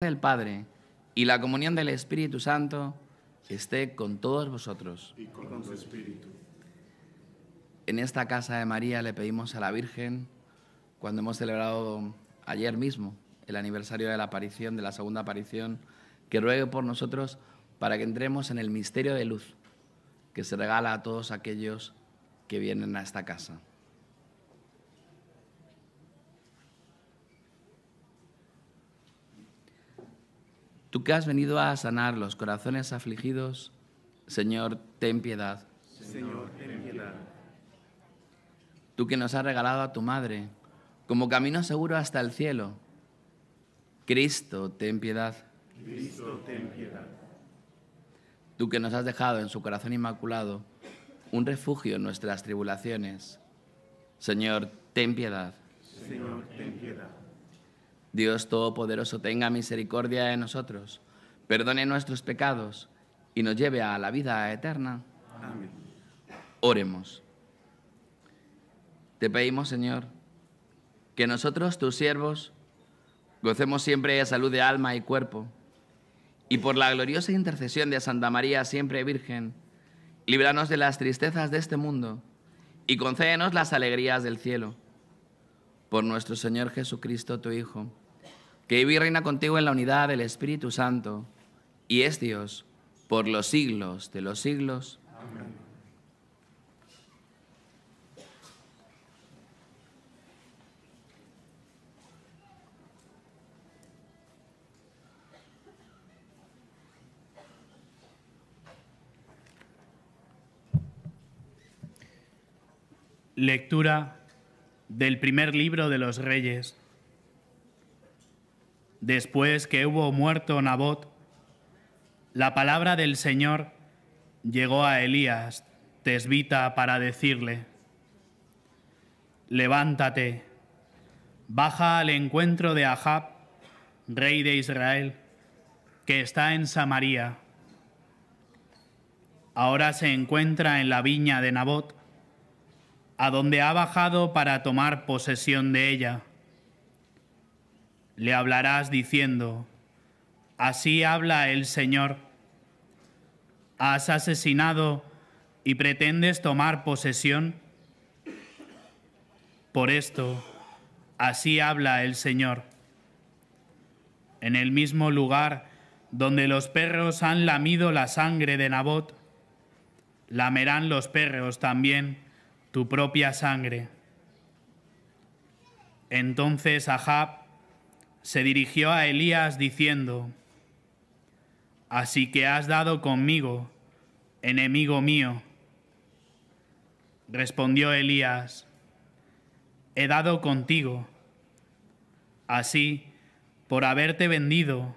del Padre y la comunión del Espíritu Santo esté con todos vosotros. Y con su Espíritu. En esta casa de María le pedimos a la Virgen, cuando hemos celebrado ayer mismo el aniversario de la aparición, de la segunda aparición, que ruegue por nosotros para que entremos en el misterio de luz que se regala a todos aquellos que vienen a esta casa. Tú que has venido a sanar los corazones afligidos, Señor, ten piedad. Señor, ten piedad. Tú que nos has regalado a tu Madre como camino seguro hasta el cielo, Cristo, ten piedad. Cristo, ten piedad. Tú que nos has dejado en su corazón inmaculado un refugio en nuestras tribulaciones, Señor, ten piedad. Señor, ten piedad. Dios Todopoderoso tenga misericordia de nosotros, perdone nuestros pecados y nos lleve a la vida eterna. Amén. Oremos. Te pedimos, Señor, que nosotros, tus siervos, gocemos siempre de salud de alma y cuerpo, y por la gloriosa intercesión de Santa María, siempre Virgen, líbranos de las tristezas de este mundo y concédenos las alegrías del cielo. Por nuestro Señor Jesucristo, tu Hijo que vive y reina contigo en la unidad del Espíritu Santo y es Dios por los siglos de los siglos. Lectura del primer libro de los Reyes después que hubo muerto Nabot, la palabra del Señor llegó a Elías, tesbita, para decirle, levántate, baja al encuentro de Ahab, rey de Israel, que está en Samaria. Ahora se encuentra en la viña de Nabot, a donde ha bajado para tomar posesión de ella le hablarás diciendo, Así habla el Señor, has asesinado y pretendes tomar posesión. Por esto, así habla el Señor. En el mismo lugar donde los perros han lamido la sangre de Nabot, lamerán los perros también tu propia sangre. Entonces Ahab se dirigió a Elías diciendo, Así que has dado conmigo, enemigo mío. Respondió Elías, He dado contigo. Así, por haberte vendido,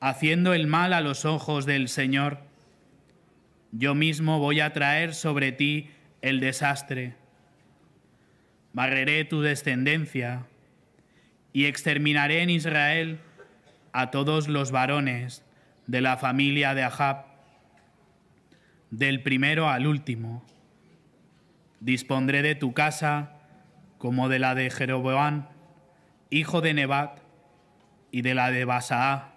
haciendo el mal a los ojos del Señor, yo mismo voy a traer sobre ti el desastre. Barreré tu descendencia y exterminaré en Israel a todos los varones de la familia de Ahab, del primero al último. Dispondré de tu casa como de la de Jeroboam, hijo de Nebat, y de la de Basaá,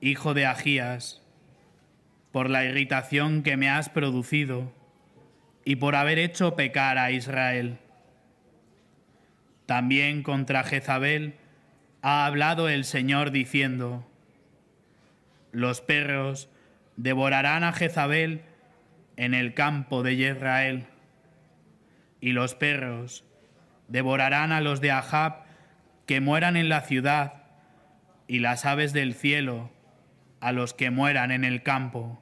hijo de Agías, por la irritación que me has producido y por haber hecho pecar a Israel también contra Jezabel ha hablado el Señor diciendo, los perros devorarán a Jezabel en el campo de Israel, y los perros devorarán a los de Ahab que mueran en la ciudad, y las aves del cielo a los que mueran en el campo.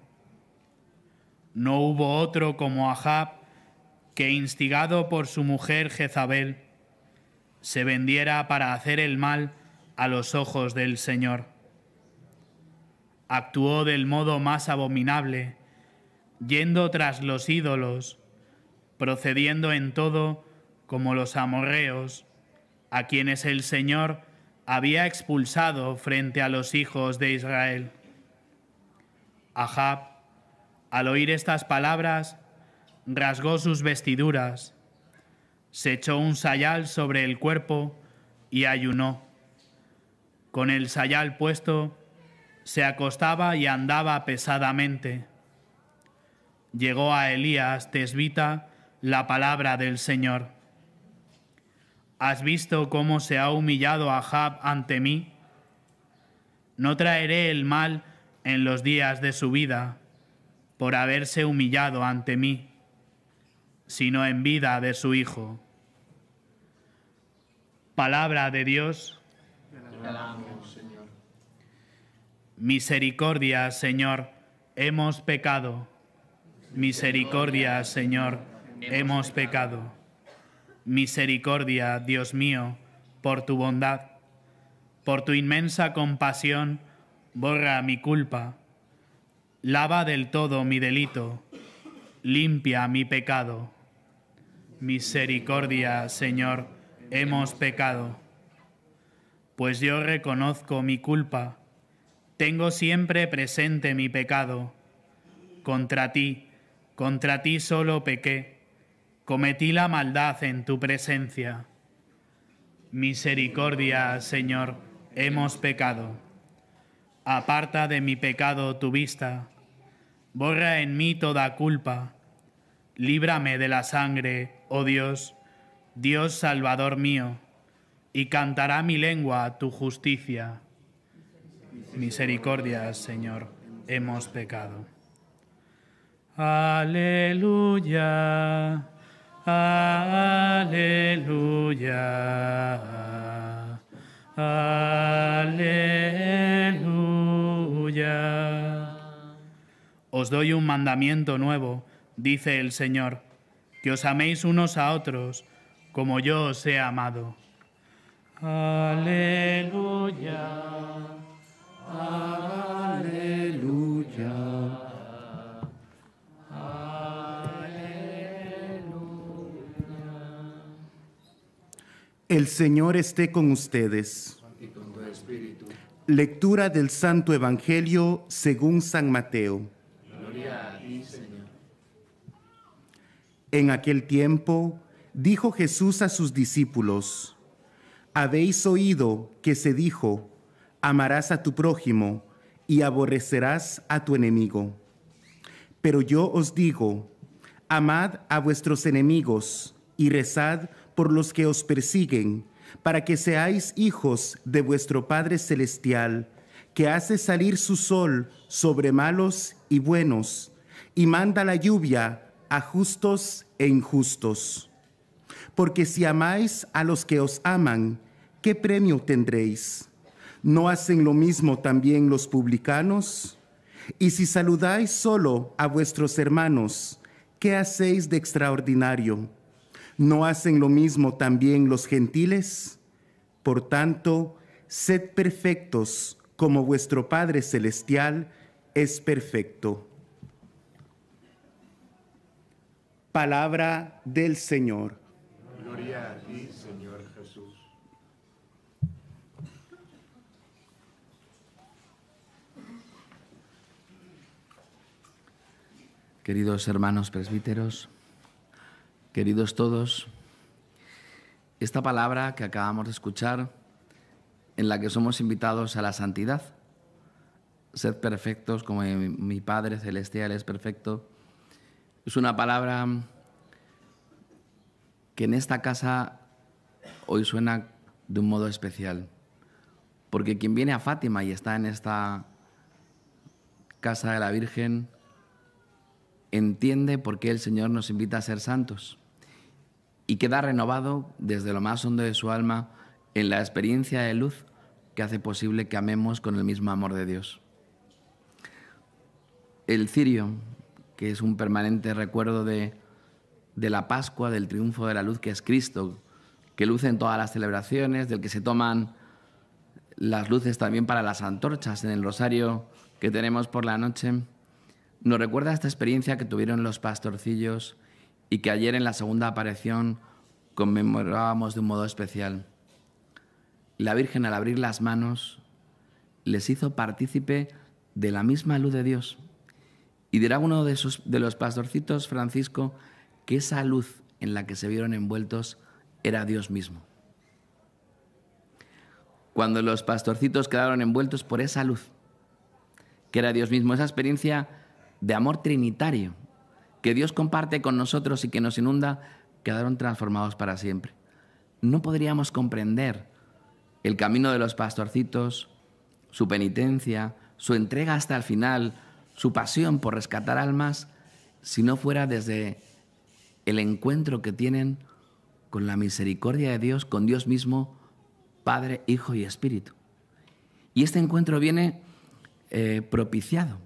No hubo otro como Ahab que, instigado por su mujer Jezabel, se vendiera para hacer el mal a los ojos del Señor. Actuó del modo más abominable, yendo tras los ídolos, procediendo en todo como los amorreos, a quienes el Señor había expulsado frente a los hijos de Israel. Ahab, al oír estas palabras, rasgó sus vestiduras, se echó un sayal sobre el cuerpo y ayunó. Con el sayal puesto, se acostaba y andaba pesadamente. Llegó a Elías Tesvita la palabra del Señor. ¿Has visto cómo se ha humillado Ahab ante mí? No traeré el mal en los días de su vida, por haberse humillado ante mí, sino en vida de su hijo. Palabra de Dios. Misericordia, Señor, hemos pecado. Misericordia, Señor, hemos pecado. Misericordia, Dios mío, por tu bondad, por tu inmensa compasión, borra mi culpa. Lava del todo mi delito, limpia mi pecado. Misericordia, Señor, hemos pecado. Pues yo reconozco mi culpa, tengo siempre presente mi pecado. Contra ti, contra ti solo pequé, cometí la maldad en tu presencia. Misericordia, Señor, hemos pecado. Aparta de mi pecado tu vista, borra en mí toda culpa. Líbrame de la sangre, oh Dios, Dios Salvador mío, y cantará mi lengua tu justicia. Misericordia, Señor, hemos pecado. Aleluya, aleluya, aleluya. Os doy un mandamiento nuevo, dice el Señor, que os améis unos a otros, como yo os he amado. Aleluya, aleluya. aleluya. El Señor esté con ustedes. Lectura del Santo Evangelio según San Mateo. Gloria a ti, Señor. En aquel tiempo, dijo Jesús a sus discípulos, habéis oído que se dijo, amarás a tu prójimo y aborrecerás a tu enemigo. Pero yo os digo, amad a vuestros enemigos y rezad por los que os persiguen, para que seáis hijos de vuestro Padre Celestial, que hace salir su sol sobre malos y buenos, y manda la lluvia a justos e injustos porque si amáis a los que os aman, ¿qué premio tendréis? ¿No hacen lo mismo también los publicanos? Y si saludáis solo a vuestros hermanos, ¿qué hacéis de extraordinario? ¿No hacen lo mismo también los gentiles? Por tanto, sed perfectos como vuestro Padre Celestial es perfecto. Palabra del Señor. Gloria a ti, Señor Jesús. Queridos hermanos presbíteros, queridos todos, esta palabra que acabamos de escuchar, en la que somos invitados a la santidad, sed perfectos como mi Padre Celestial es perfecto, es una palabra que en esta casa hoy suena de un modo especial. Porque quien viene a Fátima y está en esta casa de la Virgen, entiende por qué el Señor nos invita a ser santos y queda renovado desde lo más hondo de su alma en la experiencia de luz que hace posible que amemos con el mismo amor de Dios. El cirio, que es un permanente recuerdo de de la Pascua, del triunfo de la luz que es Cristo, que luce en todas las celebraciones, del que se toman las luces también para las antorchas en el rosario que tenemos por la noche, nos recuerda esta experiencia que tuvieron los pastorcillos y que ayer en la segunda aparición conmemorábamos de un modo especial. La Virgen al abrir las manos les hizo partícipe de la misma luz de Dios. Y dirá uno de, los pastorcitos, Francisco, que esa luz en la que se vieron envueltos era Dios mismo. Cuando los pastorcitos quedaron envueltos por esa luz, que era Dios mismo, esa experiencia de amor trinitario que Dios comparte con nosotros y que nos inunda, quedaron transformados para siempre. No podríamos comprender el camino de los pastorcitos, su penitencia, su entrega hasta el final, su pasión por rescatar almas, si no fuera desde el encuentro que tienen con la misericordia de Dios, con Dios mismo, Padre, Hijo y Espíritu. Y este encuentro viene eh, propiciado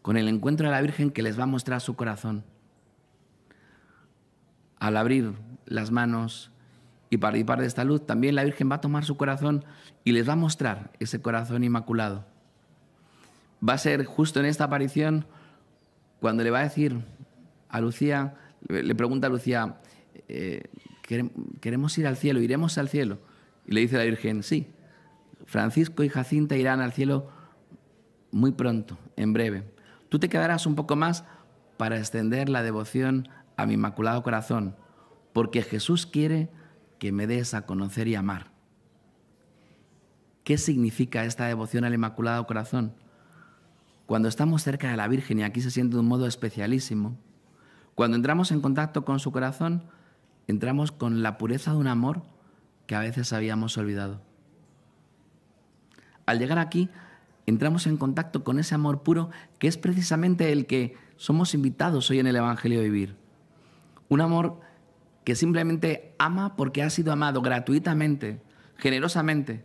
con el encuentro de la Virgen que les va a mostrar su corazón. Al abrir las manos y participar de esta luz, también la Virgen va a tomar su corazón y les va a mostrar ese corazón inmaculado. Va a ser justo en esta aparición cuando le va a decir a Lucía, le pregunta a Lucía, eh, ¿queremos ir al cielo? ¿Iremos al cielo? Y le dice la Virgen, sí, Francisco y Jacinta irán al cielo muy pronto, en breve. Tú te quedarás un poco más para extender la devoción a mi Inmaculado Corazón, porque Jesús quiere que me des a conocer y amar. ¿Qué significa esta devoción al Inmaculado Corazón? Cuando estamos cerca de la Virgen, y aquí se siente de un modo especialísimo, cuando entramos en contacto con su corazón, entramos con la pureza de un amor que a veces habíamos olvidado. Al llegar aquí, entramos en contacto con ese amor puro que es precisamente el que somos invitados hoy en el Evangelio a vivir. Un amor que simplemente ama porque ha sido amado gratuitamente, generosamente.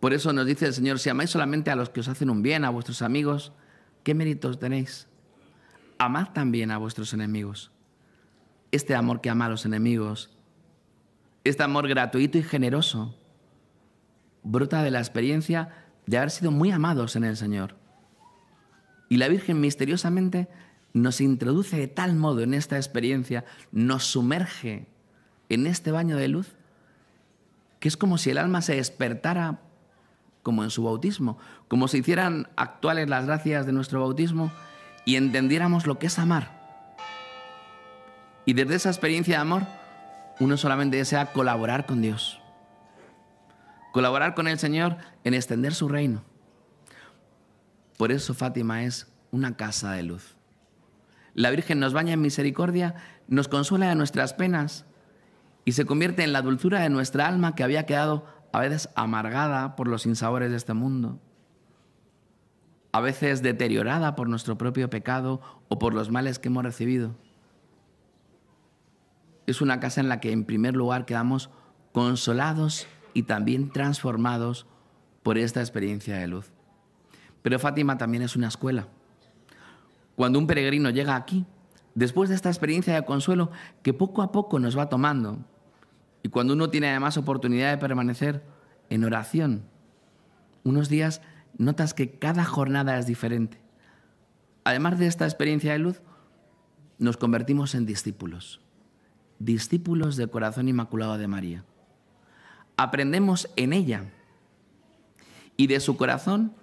Por eso nos dice el Señor, si amáis solamente a los que os hacen un bien, a vuestros amigos, ¿qué méritos tenéis? amad también a vuestros enemigos. Este amor que ama a los enemigos, este amor gratuito y generoso, brota de la experiencia de haber sido muy amados en el Señor. Y la Virgen misteriosamente nos introduce de tal modo en esta experiencia, nos sumerge en este baño de luz, que es como si el alma se despertara como en su bautismo, como si hicieran actuales las gracias de nuestro bautismo y entendiéramos lo que es amar. Y desde esa experiencia de amor, uno solamente desea colaborar con Dios. Colaborar con el Señor en extender su reino. Por eso Fátima es una casa de luz. La Virgen nos baña en misericordia, nos consuela de nuestras penas y se convierte en la dulzura de nuestra alma que había quedado a veces amargada por los insabores de este mundo a veces deteriorada por nuestro propio pecado o por los males que hemos recibido. Es una casa en la que en primer lugar quedamos consolados y también transformados por esta experiencia de luz. Pero Fátima también es una escuela. Cuando un peregrino llega aquí, después de esta experiencia de consuelo que poco a poco nos va tomando, y cuando uno tiene además oportunidad de permanecer en oración, unos días notas que cada jornada es diferente. Además de esta experiencia de luz, nos convertimos en discípulos, discípulos del corazón inmaculado de María. Aprendemos en ella y de su corazón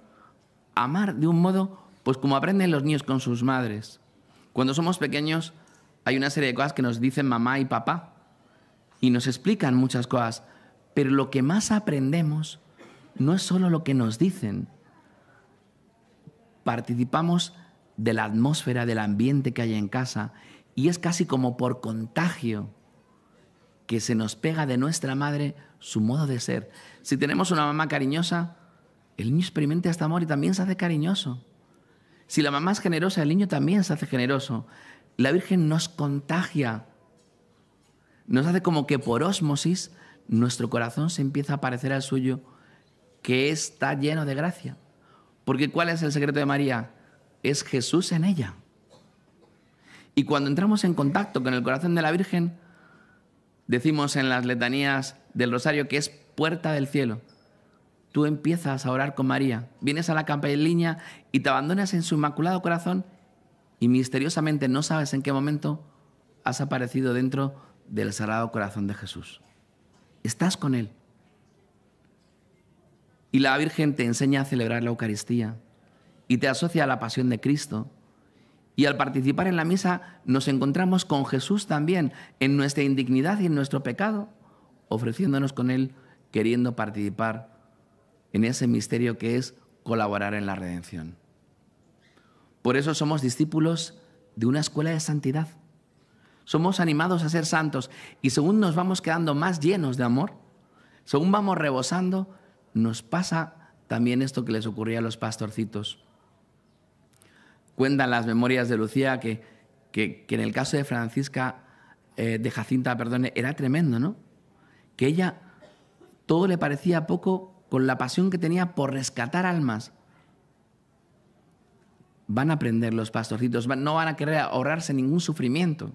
amar de un modo, pues como aprenden los niños con sus madres. Cuando somos pequeños hay una serie de cosas que nos dicen mamá y papá y nos explican muchas cosas, pero lo que más aprendemos no es solo lo que nos dicen, participamos de la atmósfera, del ambiente que hay en casa, y es casi como por contagio que se nos pega de nuestra madre su modo de ser. Si tenemos una mamá cariñosa, el niño experimenta este amor y también se hace cariñoso. Si la mamá es generosa, el niño también se hace generoso. La Virgen nos contagia, nos hace como que por ósmosis nuestro corazón se empieza a parecer al suyo, que está lleno de gracia. Porque ¿cuál es el secreto de María? Es Jesús en ella. Y cuando entramos en contacto con el corazón de la Virgen, decimos en las letanías del rosario que es puerta del cielo. Tú empiezas a orar con María, vienes a la línea y te abandonas en su inmaculado corazón y misteriosamente no sabes en qué momento has aparecido dentro del sagrado corazón de Jesús. Estás con Él. Y la Virgen te enseña a celebrar la Eucaristía y te asocia a la pasión de Cristo. Y al participar en la misa nos encontramos con Jesús también, en nuestra indignidad y en nuestro pecado, ofreciéndonos con Él, queriendo participar en ese misterio que es colaborar en la redención. Por eso somos discípulos de una escuela de santidad. Somos animados a ser santos y según nos vamos quedando más llenos de amor, según vamos rebosando, nos pasa también esto que les ocurría a los pastorcitos. Cuentan las memorias de Lucía que, en el caso de Francisca, eh, de Jacinta, perdone, era tremendo, ¿no? Que ella todo le parecía poco con la pasión que tenía por rescatar almas. Van a aprender los pastorcitos, no van a querer ahorrarse ningún sufrimiento,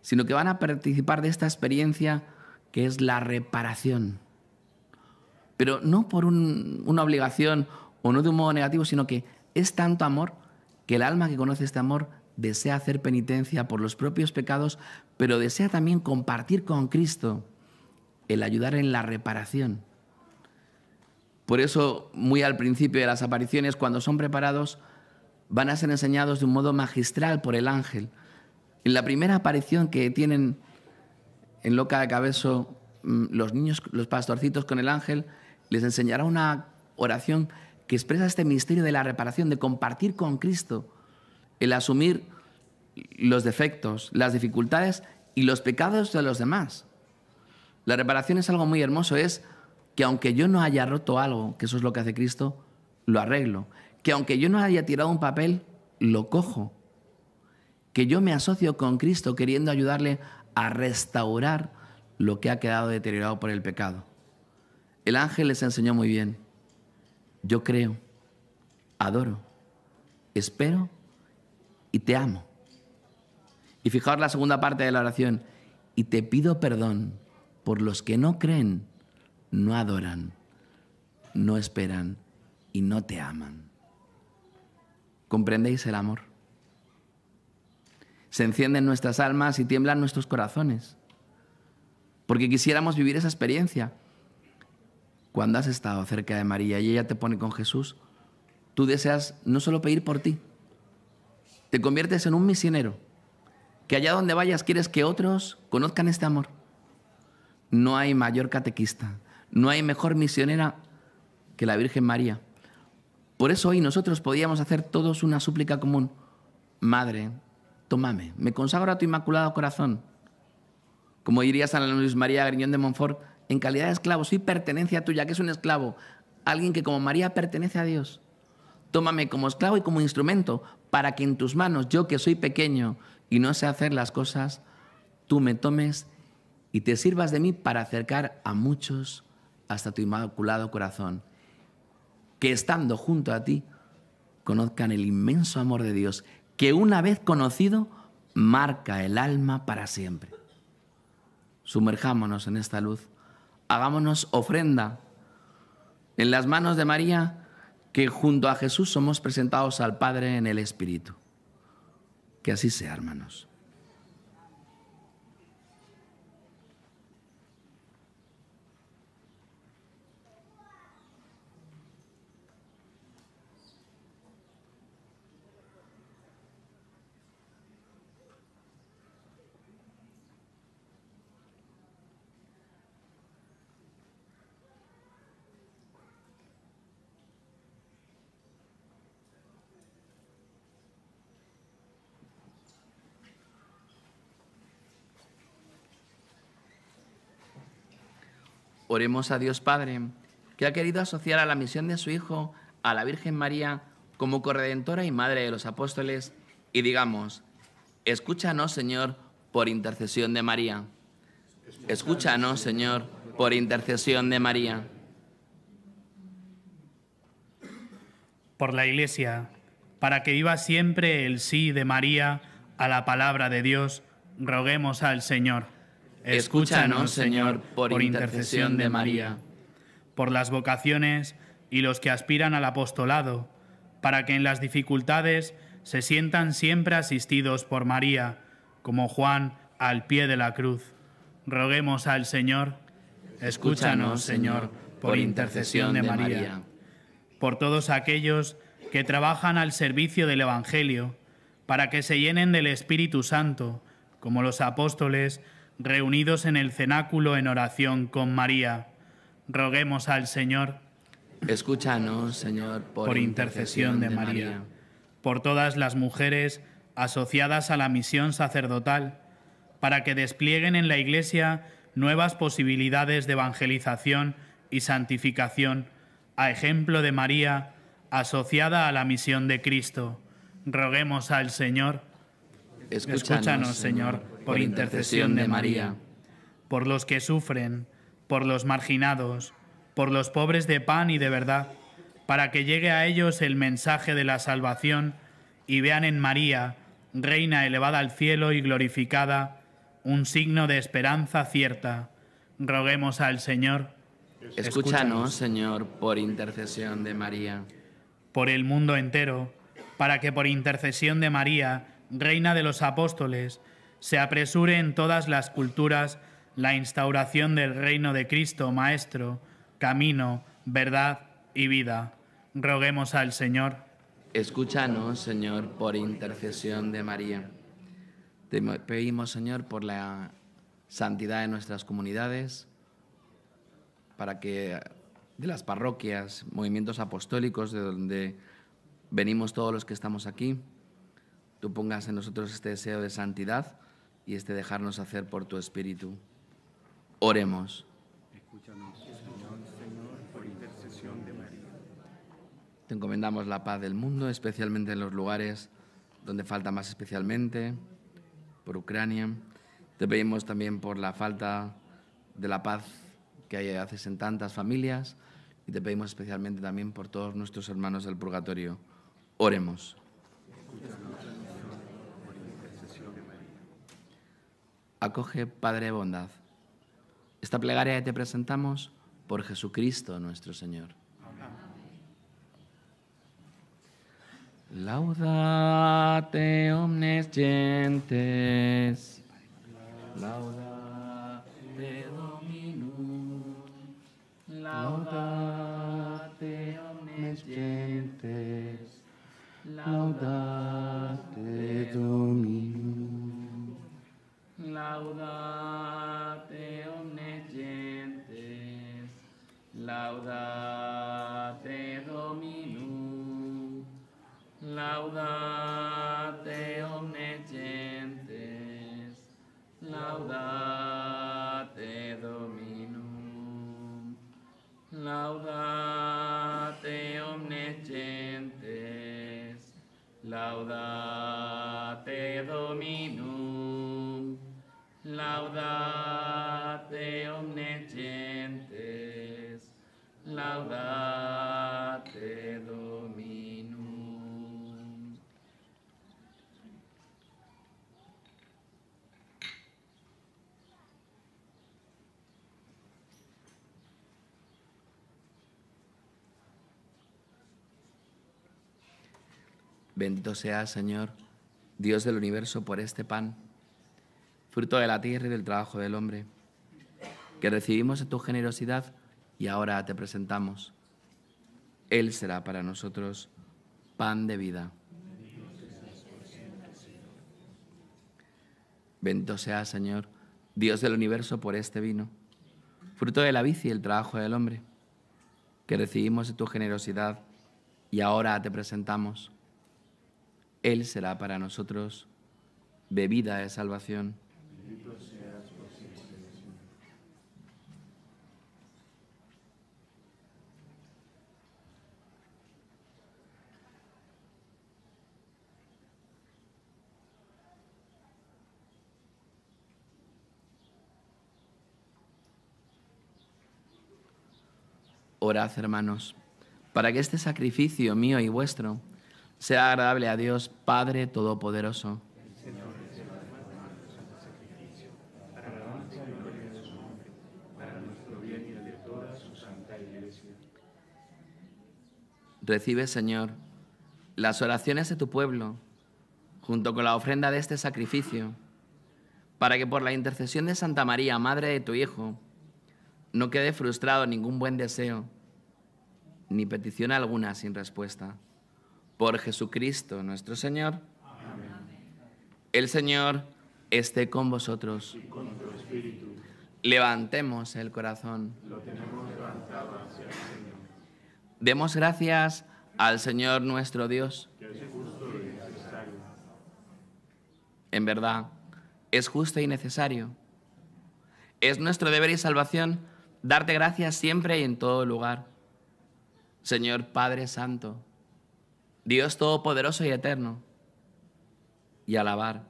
sino que van a participar de esta experiencia que es la reparación pero no por una obligación o no de un modo negativo, sino que es tanto amor que el alma que conoce este amor desea hacer penitencia por los propios pecados, pero desea también compartir con Cristo el ayudar en la reparación. Por eso, muy al principio de las apariciones, cuando son preparados, van a ser enseñados de un modo magistral por el ángel. En la primera aparición que tienen en Loca de cabeza mm, los niños, los pastorcitos con el ángel, les enseñará una oración que expresa este misterio de la reparación, de compartir con Cristo, el asumir los defectos, las dificultades y los pecados de los demás. La reparación es algo muy hermoso, es que aunque yo no haya roto algo, que eso es lo que hace Cristo, lo arreglo. Que aunque yo no haya tirado un papel, lo cojo. Que yo me asocio con Cristo queriendo ayudarle a restaurar lo que ha quedado deteriorado por el pecado. El ángel les enseñó muy bien. Yo creo, adoro, espero y te amo. Y fijaos la segunda parte de la oración. Y te pido perdón por los que no creen, no adoran, no esperan y no te aman. ¿Comprendéis el amor? Se encienden nuestras almas y tiemblan nuestros corazones, porque quisiéramos vivir esa experiencia cuando has estado cerca de María y ella te pone con Jesús, tú deseas no solo pedir por ti, te conviertes en un misionero, que allá donde vayas quieres que otros conozcan este amor. No hay mayor catequista, no hay mejor misionera que la Virgen María. Por eso hoy nosotros podíamos hacer todos una súplica común. Madre, tómame, me consagro a tu inmaculado corazón. Como diría San Luis María Griñón de Montfort, en calidad de esclavo, soy pertenencia tuya, que es un esclavo, alguien que como María pertenece a Dios. Tómame como esclavo y como instrumento para que en tus manos, yo que soy pequeño y no sé hacer las cosas, tú me tomes y te sirvas de mí para acercar a muchos hasta tu inmaculado corazón, que estando junto a ti conozcan el inmenso amor de Dios, que una vez conocido marca el alma para siempre. Sumerjámonos en esta luz hagámonos ofrenda en las manos de María, que junto a Jesús somos presentados al Padre en el Espíritu. Que así sea, hermanos. Oremos a Dios Padre, que ha querido asociar a la misión de su Hijo a la Virgen María como corredentora y madre de los apóstoles, y digamos, escúchanos Señor por intercesión de María. Escúchanos Señor por intercesión de María. Por la Iglesia, para que viva siempre el sí de María a la palabra de Dios, roguemos al Señor. Escúchanos, Señor, por, intercesión de María. Por las vocaciones y los que aspiran al apostolado, para que en las dificultades se sientan siempre asistidos por María, como Juan al pie de la cruz. Roguemos al Señor. Escúchanos, Señor, por intercesión de María. Por todos aquellos que trabajan al servicio del Evangelio, para que se llenen del Espíritu Santo, como los apóstoles, reunidos en el cenáculo en oración con María, roguemos al Señor. Escúchanos, Señor, por, intercesión, de, María, por todas las mujeres asociadas a la misión sacerdotal, para que desplieguen en la Iglesia nuevas posibilidades de evangelización y santificación, a ejemplo de María, asociada a la misión de Cristo. Roguemos al Señor. Escúchanos Señor por intercesión de María, por los que sufren, por los marginados, por los pobres de pan y de verdad, para que llegue a ellos el mensaje de la salvación y vean en María, reina elevada al cielo y glorificada, un signo de esperanza cierta. Roguemos al Señor. Escúchanos, Señor, por intercesión de María. Por el mundo entero, para que por intercesión de María, reina de los apóstoles, se apresure en todas las culturas la instauración del reino de Cristo, Maestro, camino, verdad y vida. Roguemos al Señor. Escúchanos, Señor, por intercesión de María. Te pedimos, Señor, por la santidad de nuestras comunidades, para que de las parroquias, movimientos apostólicos, de donde venimos todos los que estamos aquí, tú pongas en nosotros este deseo de santidad y este dejarnos hacer por tu Espíritu. Oremos. Escúchanos, Señor, por intercesión de María. Te encomendamos la paz del mundo, especialmente en los lugares donde falta más especialmente, por Ucrania. Te pedimos también por la falta de la paz que hay haces en tantas familias y te pedimos especialmente también por todos nuestros hermanos del purgatorio. Oremos. Acoge, Padre, bondad. Esta plegaria te presentamos por Jesucristo nuestro Señor. Laudate omnes Bendito sea, Señor, Dios del universo, por este pan, fruto de la tierra y del trabajo del hombre, que recibimos de tu generosidad y ahora te presentamos. Él será para nosotros pan de vida. Bendito sea, Señor, Dios del universo, por este vino, fruto de la bici y el trabajo del hombre, que recibimos de tu generosidad y ahora te presentamos. Él será para nosotros bebida de salvación. Orad, hermanos, para que este sacrificio mío y vuestro sea agradable a Dios Padre Todopoderoso. Recibe, Señor, las oraciones de tu pueblo, junto con la ofrenda de este sacrificio, para que por la intercesión de Santa María, Madre de tu Hijo, no quede frustrado ningún buen deseo, ni petición alguna sin respuesta. Por Jesucristo nuestro Señor. El Señor esté con vosotros. con espíritu. Levantemos el corazón. Lo tenemos levantado hacia el Señor. Demos gracias al Señor nuestro Dios. En verdad, es justo y necesario. Es nuestro deber y salvación darte gracias siempre y en todo lugar. Señor Padre Santo, Dios Todopoderoso y Eterno, y alabar,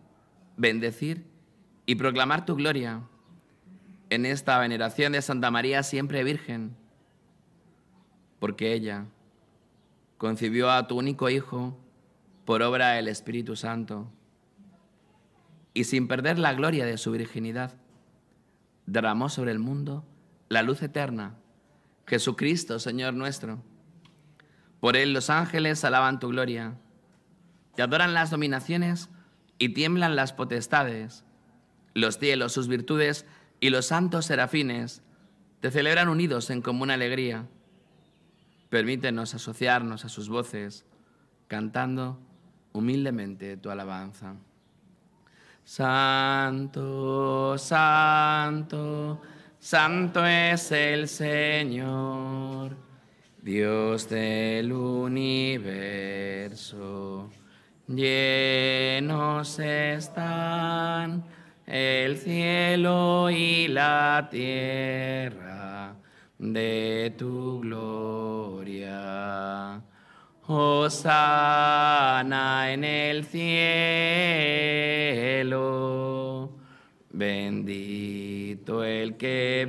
bendecir y proclamar tu gloria en esta veneración de Santa María siempre Virgen, porque ella concibió a tu único Hijo por obra del Espíritu Santo, y sin perder la gloria de su virginidad, derramó sobre el mundo la luz eterna, Jesucristo, Señor nuestro por él los ángeles alaban tu gloria. Te adoran las dominaciones y tiemblan las potestades. Los cielos, sus virtudes y los santos serafines te celebran unidos en común alegría. Permítenos asociarnos a sus voces, cantando humildemente tu alabanza. Santo, santo, santo es el Señor. Dios del universo, llenos están el cielo y la tierra de tu gloria. Hosana en el cielo, bendito el que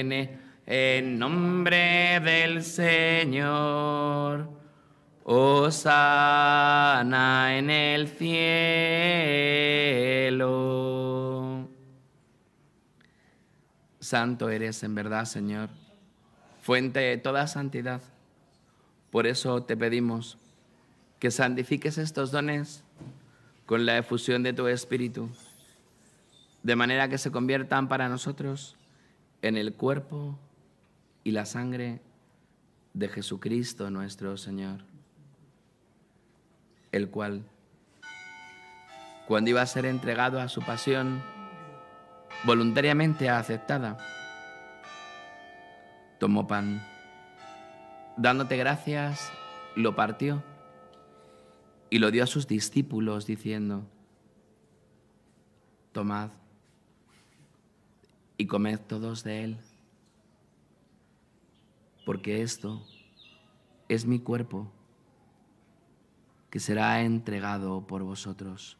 viene en nombre del Señor. sana en el cielo. Santo eres en verdad, Señor, fuente de toda santidad. Por eso te pedimos que santifiques estos dones con la efusión de tu Espíritu, de manera que se conviertan para nosotros en el cuerpo y la sangre de Jesucristo nuestro Señor, el cual, cuando iba a ser entregado a su pasión voluntariamente aceptada, tomó pan, dándote gracias, lo partió y lo dio a sus discípulos diciendo, tomad y comed todos de él porque esto es mi cuerpo que será entregado por vosotros.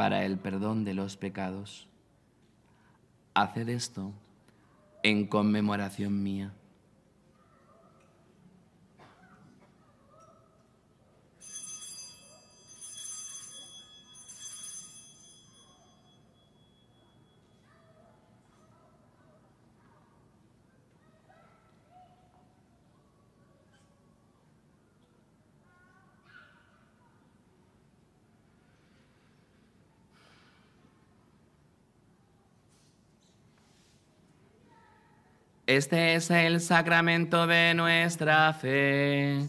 para el perdón de los pecados. Haced esto en conmemoración mía. Este es el sacramento de nuestra fe.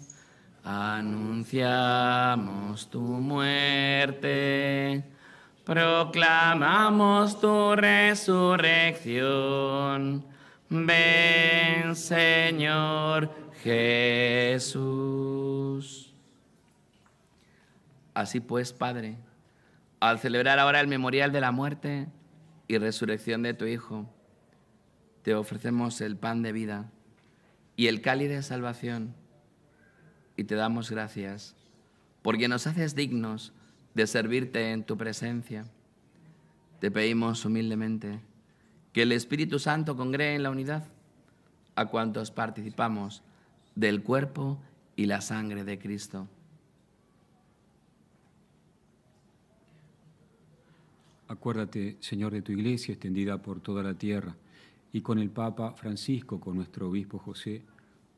Anunciamos tu muerte, proclamamos tu resurrección. Ven, Señor Jesús. Así pues, Padre, al celebrar ahora el memorial de la muerte y resurrección de tu Hijo, te ofrecemos el pan de vida y el cáliz de salvación y te damos gracias porque nos haces dignos de servirte en tu presencia. Te pedimos humildemente que el Espíritu Santo congregue en la unidad a cuantos participamos del cuerpo y la sangre de Cristo. Acuérdate, Señor, de tu iglesia extendida por toda la tierra y con el Papa Francisco, con nuestro obispo José,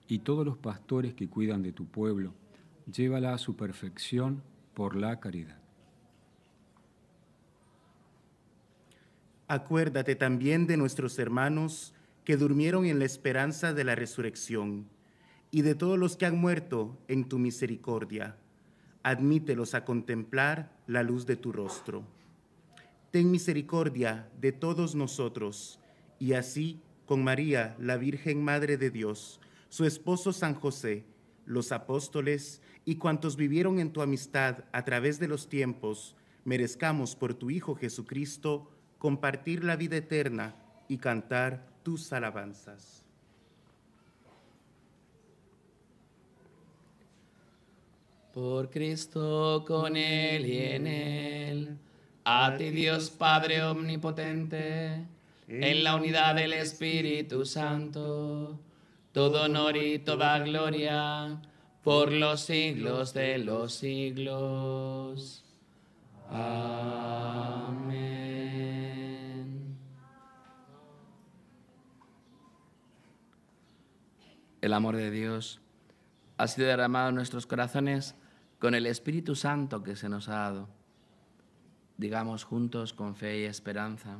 y todos los pastores que cuidan de tu pueblo, llévala a su perfección por la caridad. Acuérdate también de nuestros hermanos que durmieron en la esperanza de la resurrección, y de todos los que han muerto en tu misericordia. Admítelos a contemplar la luz de tu rostro. Ten misericordia de todos nosotros y así con María, la Virgen Madre de Dios, su esposo San José, los apóstoles y cuantos vivieron en tu amistad a través de los tiempos, merezcamos por tu Hijo Jesucristo compartir la vida eterna y cantar tus alabanzas. Por Cristo, con Él y en Él, a ti Dios Padre Omnipotente, en la unidad del Espíritu Santo, todo honor y toda gloria por los siglos de los siglos. Amén. El amor de Dios ha sido derramado en nuestros corazones con el Espíritu Santo que se nos ha dado. Digamos juntos con fe y esperanza.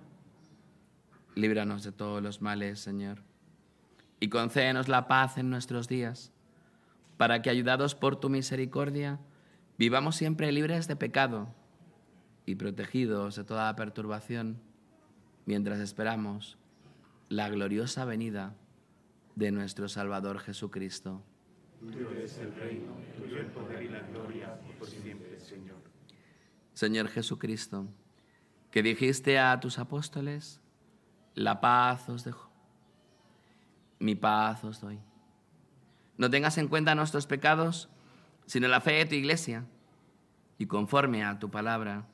líbranos de todos los males, Señor, y concédenos la paz en nuestros días, para que, ayudados por tu misericordia, vivamos siempre libres de pecado y protegidos de toda perturbación, mientras esperamos la gloriosa venida de nuestro Salvador Jesucristo. el reino, poder y la gloria por siempre, Señor. Señor Jesucristo, que dijiste a tus apóstoles, la paz os dejo, mi paz os doy. No tengas en cuenta nuestros pecados, sino la fe de tu iglesia, y conforme a tu palabra,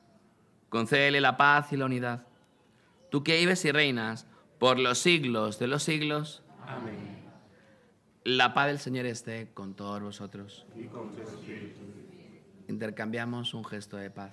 concédele la paz y la unidad. Tú que vives y reinas por los siglos de los siglos. Amén. La paz del Señor esté con todos vosotros. Y con Intercambiamos un gesto de paz.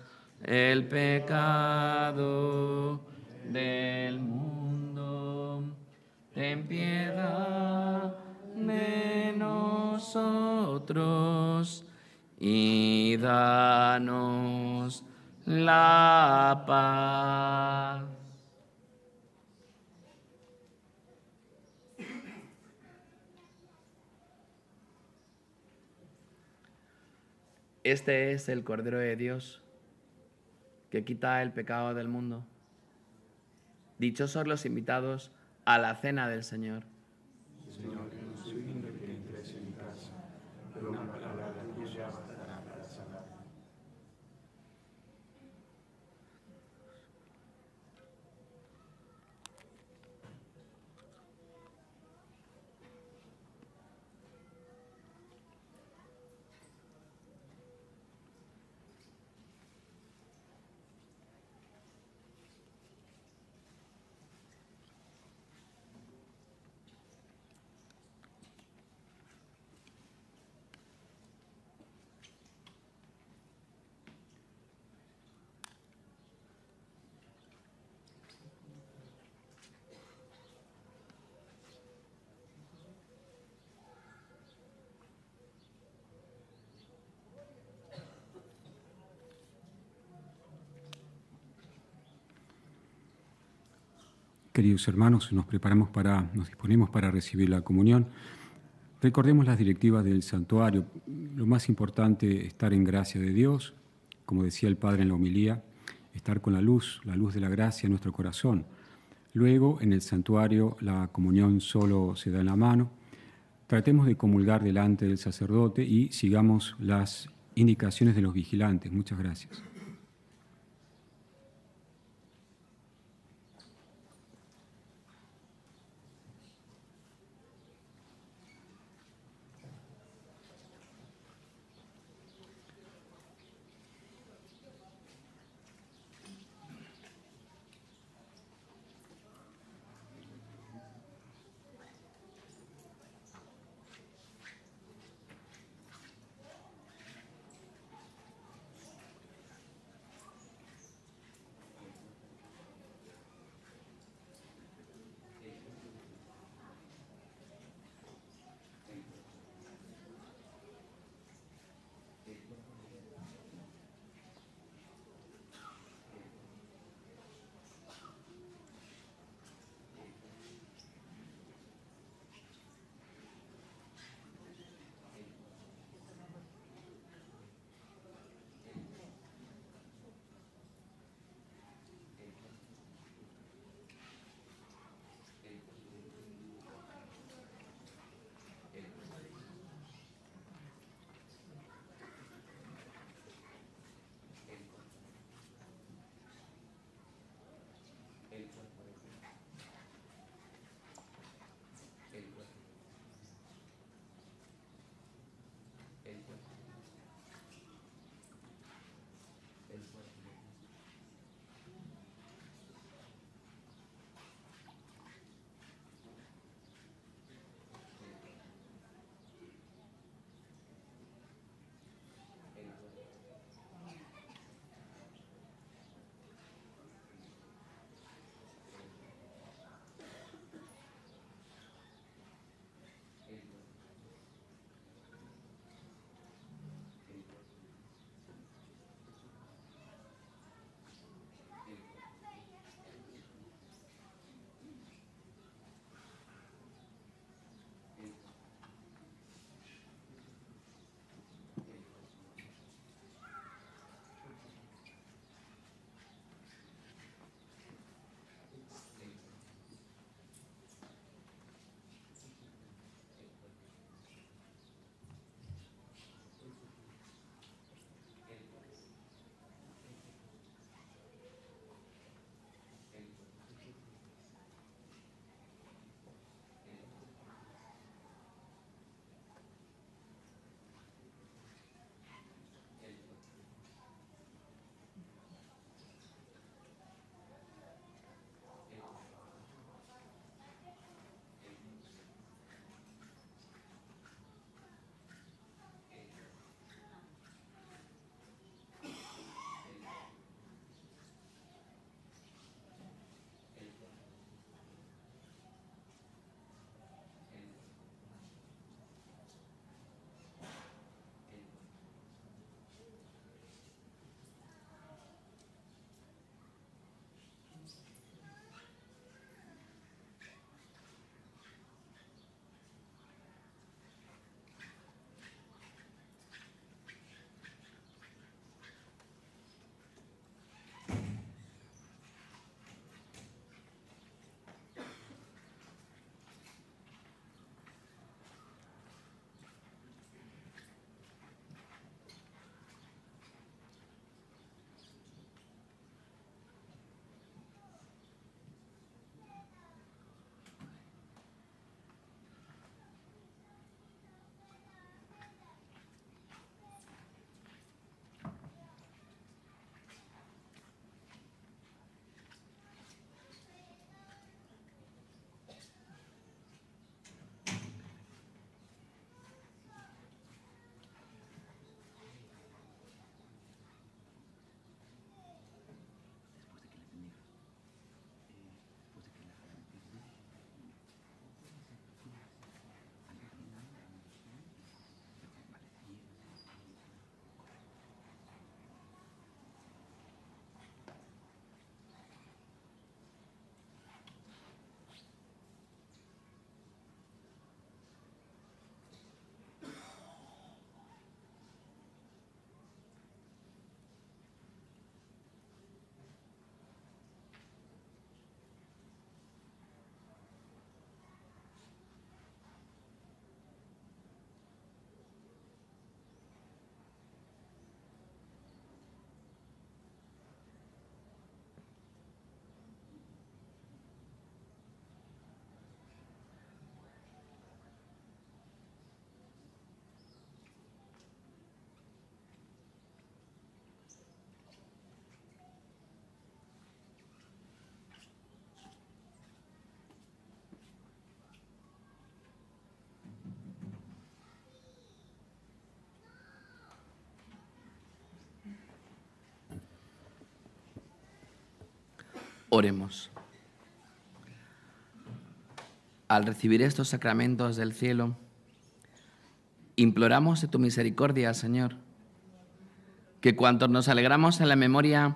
el pecado del mundo. Ten piedad de nosotros y danos la paz. Este es el Cordero de Dios que quita el pecado del mundo. Dichosos los invitados a la cena del Señor. Señor. Queridos hermanos, nos preparamos para, nos disponemos para recibir la comunión. Recordemos las directivas del santuario. Lo más importante, es estar en gracia de Dios, como decía el Padre en la homilía, estar con la luz, la luz de la gracia en nuestro corazón. Luego, en el santuario, la comunión solo se da en la mano. Tratemos de comulgar delante del sacerdote y sigamos las indicaciones de los vigilantes. Muchas gracias. Oremos. Al recibir estos sacramentos del cielo, imploramos de tu misericordia, Señor, que cuantos nos alegramos en la memoria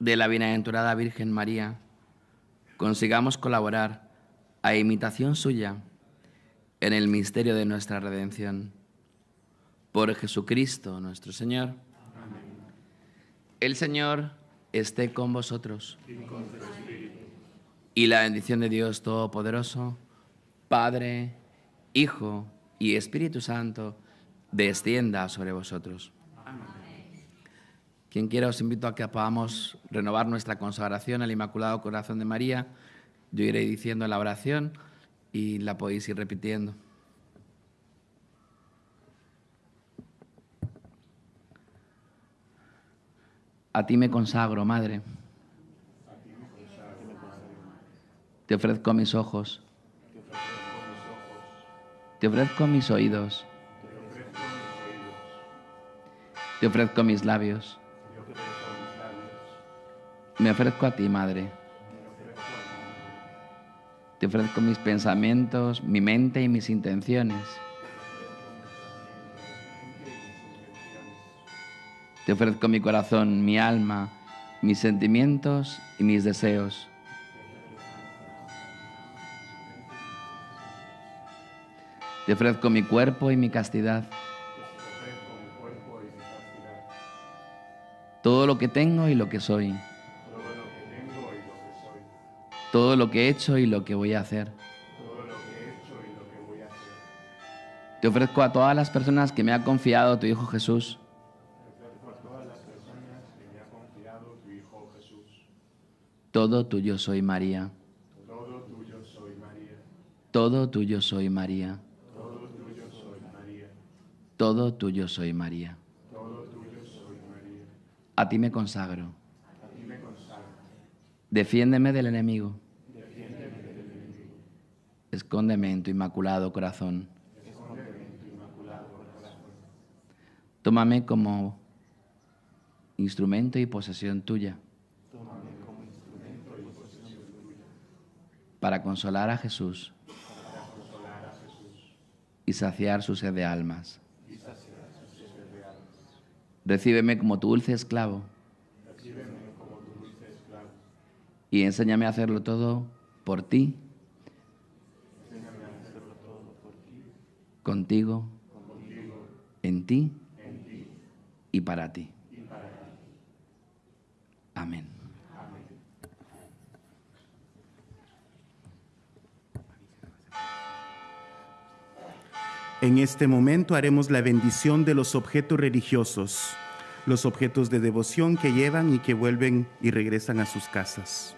de la bienaventurada Virgen María, consigamos colaborar a imitación suya en el misterio de nuestra redención. Por Jesucristo nuestro Señor. El Señor esté con vosotros. Y, la bendición de Dios Todopoderoso, Padre, Hijo y Espíritu Santo, descienda sobre vosotros. Quien quiera, os invito a que podamos renovar nuestra consagración al Inmaculado Corazón de María. Yo iré diciendo la oración y la podéis ir repitiendo. A ti me consagro, Madre. Te ofrezco mis ojos. Te ofrezco mis oídos. Te ofrezco mis labios. Me ofrezco a ti, Madre. Te ofrezco mis pensamientos, mi mente y mis intenciones. Te ofrezco mi corazón, mi alma, mis sentimientos y mis deseos. Te ofrezco mi cuerpo y mi castidad. Todo lo que tengo y lo que soy. Todo lo que he hecho y lo que voy a hacer. Te ofrezco a todas las personas que me ha confiado tu Hijo Jesús. Todo tuyo soy María. Todo tuyo soy María. Todo tuyo soy María. Todo tuyo soy María. A ti me consagro. Defiéndeme del enemigo. Defiéndeme del Escóndeme en tu inmaculado corazón. Tómame como instrumento y posesión tuya para consolar a Jesús y saciar su sed de almas. Recíbeme como tu dulce esclavo. Y enséñame a hacerlo todo por ti, contigo, en ti y para ti. Amén. En este momento haremos la bendición de los objetos religiosos, los objetos de devoción que llevan y que vuelven y regresan a sus casas.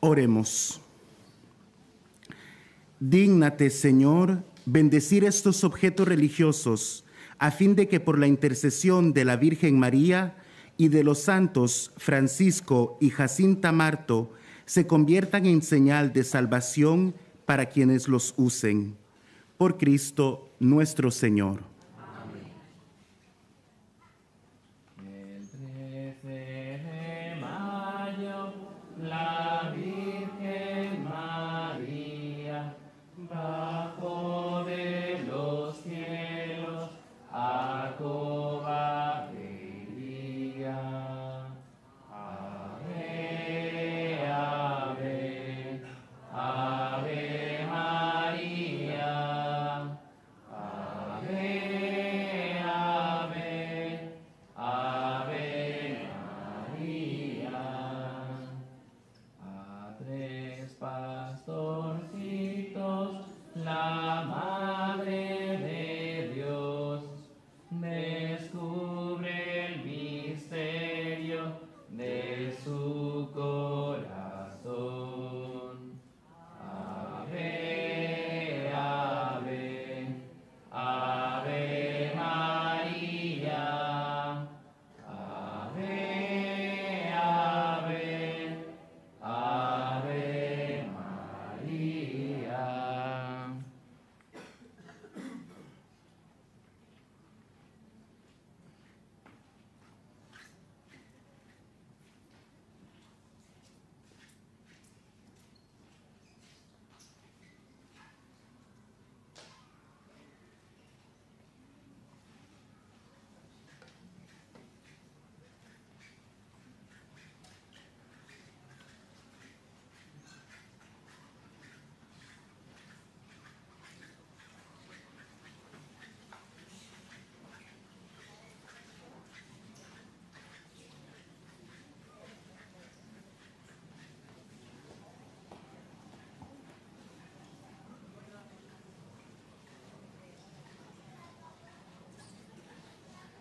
Oremos. Dígnate, Señor, bendecir estos objetos religiosos, a fin de que por la intercesión de la Virgen María y de los santos Francisco y Jacinta Marto se conviertan en señal de salvación para quienes los usen. Por Cristo nuestro Señor.